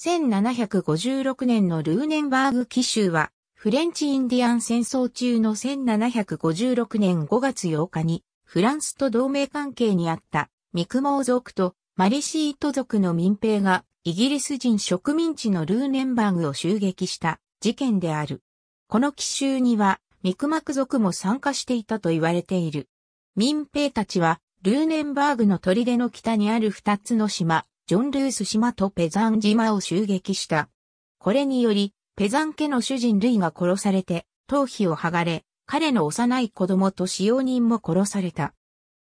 1756年のルーネンバーグ奇襲は、フレンチ・インディアン戦争中の1756年5月8日に、フランスと同盟関係にあったミクモー族とマリシート族の民兵がイギリス人植民地のルーネンバーグを襲撃した事件である。この奇襲にはミクマク族も参加していたと言われている。民兵たちはルーネンバーグの砦の北にある二つの島、ジョン・ルース島とペザン島を襲撃した。これにより、ペザン家の主人類が殺されて、頭皮を剥がれ、彼の幼い子供と使用人も殺された。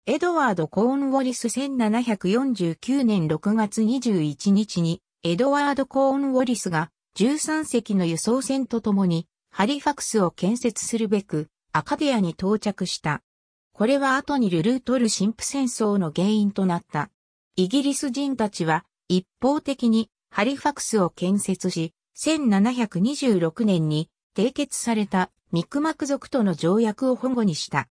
エドワード・コーンウォリス1749年6月21日に、エドワード・コーンウォリスが13隻の輸送船と共に、ハリファクスを建設するべく、アカディアに到着した。これは後にルルートル神父戦争の原因となった。イギリス人たちは一方的にハリファクスを建設し、1726年に締結されたミクマク族との条約を保護にした。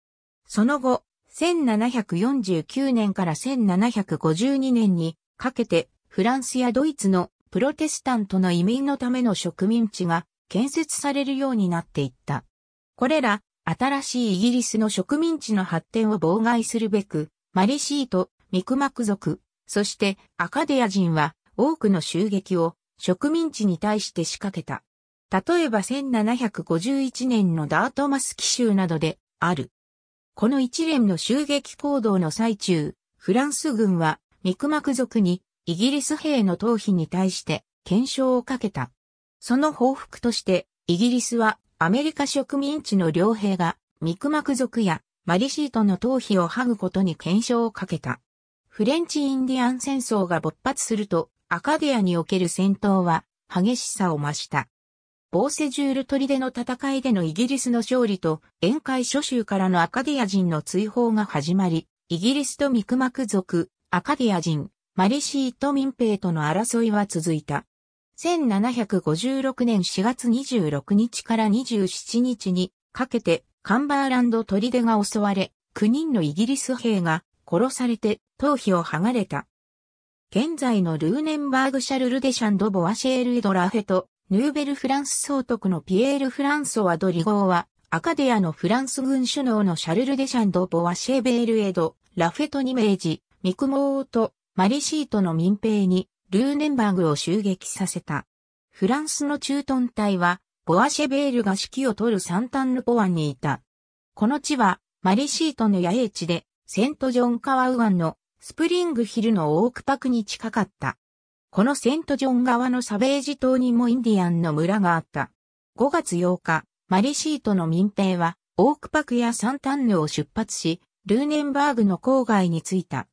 その後、1749年から1752年にかけてフランスやドイツのプロテスタントの移民のための植民地が建設されるようになっていった。これら、新しいイギリスの植民地の発展を妨害するべく、マリシート、ミクマク族、そしてアカデア人は多くの襲撃を植民地に対して仕掛けた。例えば1751年のダートマス奇襲などである。この一連の襲撃行動の最中、フランス軍はミクマク族にイギリス兵の逃避に対して検証をかけた。その報復としてイギリスはアメリカ植民地の両兵がミクマク族やマリシートの逃避を剥ぐことに検証をかけた。フレンチインディアン戦争が勃発すると、アカディアにおける戦闘は激しさを増した。ボーセジュール砦の戦いでのイギリスの勝利と、宴会諸州からのアカディア人の追放が始まり、イギリスとミクマク族、アカディア人、マリシーと民兵との争いは続いた。1756年4月26日から27日にかけてカンバーランド砦が襲われ、9人のイギリス兵が殺されて頭皮を剥がれた。現在のルーネンバーグシャルルデシャンド・ボワシェール・ドラフェと、ヌーベル・フランス総督のピエール・フランソワ・ドリゴーは、アカデアのフランス軍首脳のシャルル・デシャンド・ボワシェーベール・エド、ラフェト・に命じ、ミクモーとマリシートの民兵に、ルーネンバーグを襲撃させた。フランスの駐屯隊は、ボアシェベールが指揮を取るサンタンルポンにいた。この地は、マリシートの野営地で、セントジョンカワウアンのスプリングヒルのオークパクに近かった。このセントジョン側のサベージ島にもインディアンの村があった。5月8日、マリシートの民兵は、オークパクやサンタンヌを出発し、ルーネンバーグの郊外に着いた。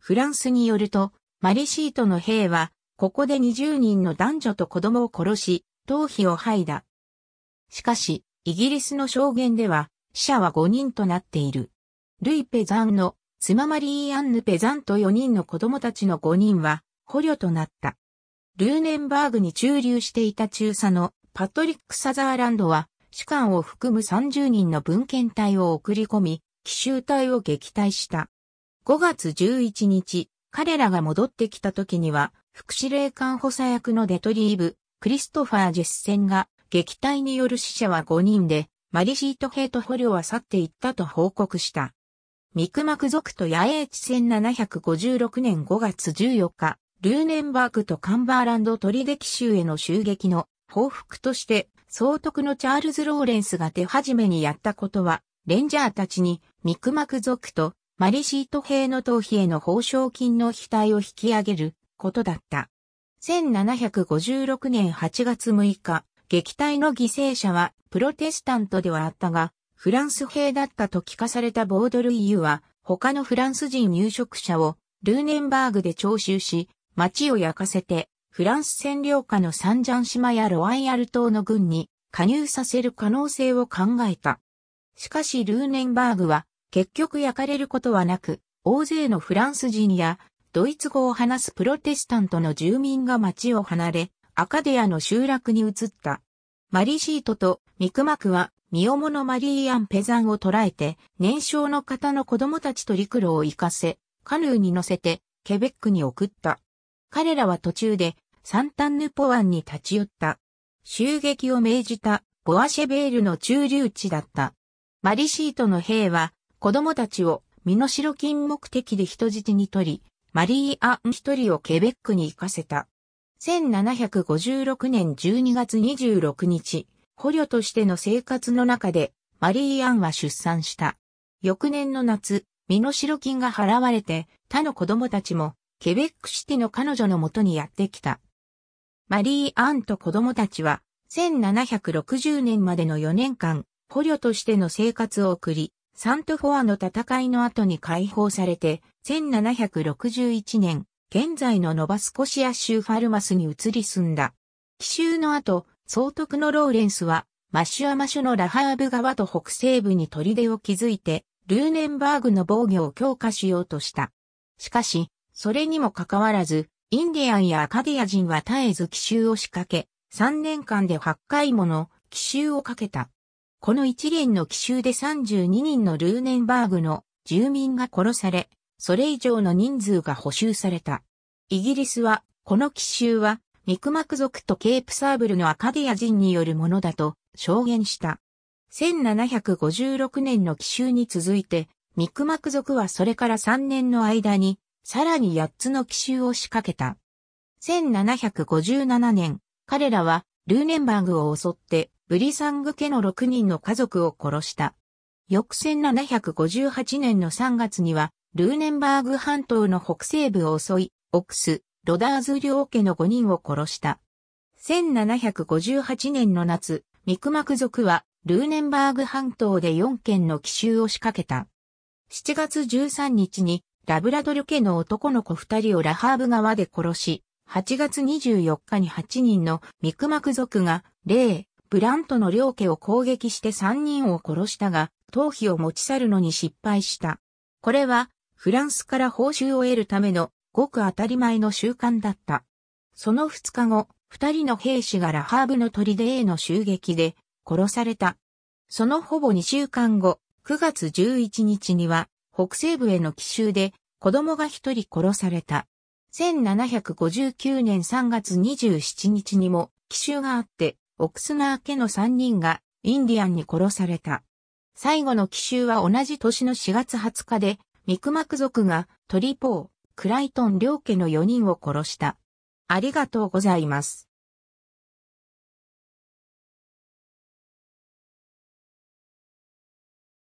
フランスによると、マリシートの兵は、ここで20人の男女と子供を殺し、頭皮を剥いだ。しかし、イギリスの証言では、死者は5人となっている。ルイ・ペザンの妻マリー・アンヌ・ペザンと4人の子供たちの5人は捕虜となった。ルーネンバーグに駐留していた中佐のパトリック・サザーランドは主官を含む30人の文献隊を送り込み、奇襲隊を撃退した。5月11日、彼らが戻ってきた時には、副司令官補佐役のデトリーブ、クリストファー・ジェスンが、撃退による死者は5人で、マリシート兵と捕虜は去っていったと報告した。ミクマク族と野営地1756年5月14日、ルーネンバーグとカンバーランド取出州への襲撃の報復として、総督のチャールズ・ローレンスが手始めにやったことは、レンジャーたちにミクマク族とマリシート兵の逃避への報奨金の額を引き上げることだった。1756年8月6日、撃退の犠牲者はプロテスタントではあったが、フランス兵だったと聞かされたボードルイユは、他のフランス人入植者をルーネンバーグで徴収し、町を焼かせて、フランス占領下のサンジャン島やロワイヤル島の軍に加入させる可能性を考えた。しかしルーネンバーグは結局焼かれることはなく、大勢のフランス人やドイツ語を話すプロテスタントの住民が町を離れ、アカデアの集落に移った。マリシートとミクマクは身重のマリーアン・ペザンを捕らえて、年少の方の子供たちと陸路を行かせ、カヌーに乗せて、ケベックに送った。彼らは途中で、サンタンヌポ湾に立ち寄った。襲撃を命じた、ボアシェベールの駐留地だった。マリシートの兵は、子供たちを、身の代金目的で人質に取り、マリーアン一人をケベックに行かせた。1756年12月26日、捕虜としての生活の中で、マリー・アンは出産した。翌年の夏、身代金が払われて、他の子供たちも、ケベックシティの彼女のもとにやってきた。マリー・アンと子供たちは、1760年までの4年間、捕虜としての生活を送り、サントフォアの戦いの後に解放されて、1761年、現在のノバスコシア州ファルマスに移り住んだ。奇襲の後、総督のローレンスは、マシュアマシュのラハーブ川と北西部に砦を築いて、ルーネンバーグの防御を強化しようとした。しかし、それにもかかわらず、インディアンやアカディア人は絶えず奇襲を仕掛け、3年間で8回もの奇襲をかけた。この一連の奇襲で32人のルーネンバーグの住民が殺され、それ以上の人数が補修された。イギリスは、この奇襲はミクマク族とケープサーブルのアカディア人によるものだと証言した。1756年の奇襲に続いて、ミクマク族はそれから3年の間に、さらに8つの奇襲を仕掛けた。1757年、彼らはルーネンバーグを襲って、ブリサング家の6人の家族を殺した。翌1758年の3月には、ルーネンバーグ半島の北西部を襲い、オクス、ロダーズ領家の5人を殺した。1758年の夏、ミクマク族はルーネンバーグ半島で4件の奇襲を仕掛けた。7月13日にラブラドル家の男の子2人をラハーブ川で殺し、8月24日に8人のミクマク族が、レー、ブラントの両家を攻撃して3人を殺したが、頭皮を持ち去るのに失敗した。これは、フランスから報酬を得るためのごく当たり前の習慣だった。その2日後、二人の兵士がラハーブの砦への襲撃で殺された。そのほぼ2週間後、9月11日には北西部への奇襲で子供が一人殺された。1759年3月27日にも奇襲があって、オクスナー家の3人がインディアンに殺された。最後の奇襲は同じ年の4月20日で、ミクマク族がトリポー、クライトン両家の4人を殺した。ありがとうございます。